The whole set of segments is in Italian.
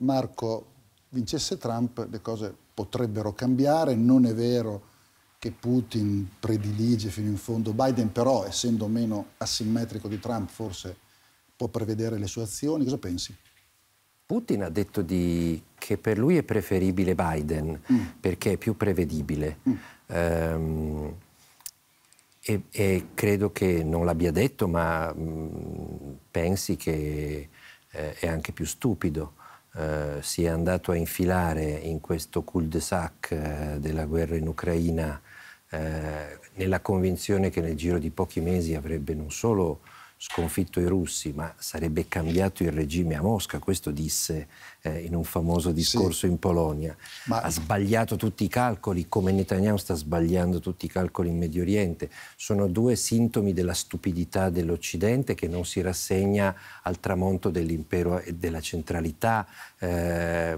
Marco vincesse Trump le cose potrebbero cambiare, non è vero che Putin predilige fino in fondo Biden, però essendo meno asimmetrico di Trump forse può prevedere le sue azioni, cosa pensi? Putin ha detto di... che per lui è preferibile Biden mm. perché è più prevedibile. Mm. Um, e, e, credo che non l'abbia detto, ma mh, mm, pensi che eh, è anche più stupido. Eh, si è andato a infilare in questo cul-de-sac eh, della guerra in Ucraina eh, nella convinzione che nel giro di pochi mesi avrebbe non solo sconfitto i russi, ma sarebbe cambiato il regime a Mosca, questo disse eh, in un famoso discorso sì. in Polonia. Ma... Ha sbagliato tutti i calcoli, come Netanyahu sta sbagliando tutti i calcoli in Medio Oriente. Sono due sintomi della stupidità dell'Occidente che non si rassegna al tramonto dell'impero e della centralità eh,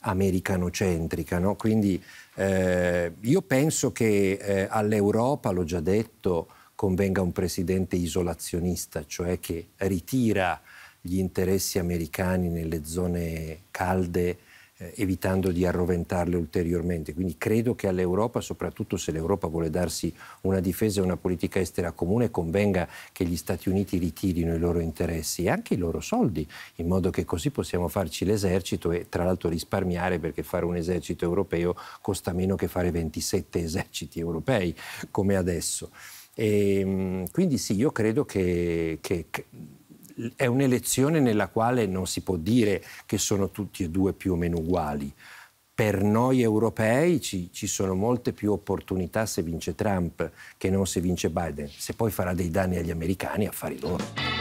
americanocentrica. No? Quindi eh, io penso che eh, all'Europa, l'ho già detto, convenga un presidente isolazionista, cioè che ritira gli interessi americani nelle zone calde eh, evitando di arroventarle ulteriormente. Quindi credo che all'Europa, soprattutto se l'Europa vuole darsi una difesa e una politica estera comune, convenga che gli Stati Uniti ritirino i loro interessi e anche i loro soldi, in modo che così possiamo farci l'esercito e tra l'altro risparmiare perché fare un esercito europeo costa meno che fare 27 eserciti europei come adesso. E, ehm, quindi sì, io credo che, che, che è un'elezione nella quale non si può dire che sono tutti e due più o meno uguali. Per noi europei ci, ci, sono molte più opportunità se vince Trump che non se vince Biden, se poi farà dei danni agli americani, affari loro.